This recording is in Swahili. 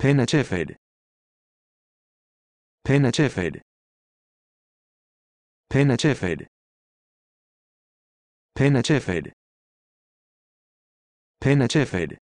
Penachefed. Penachefed. Penachefed. Penachefed. Penachefed.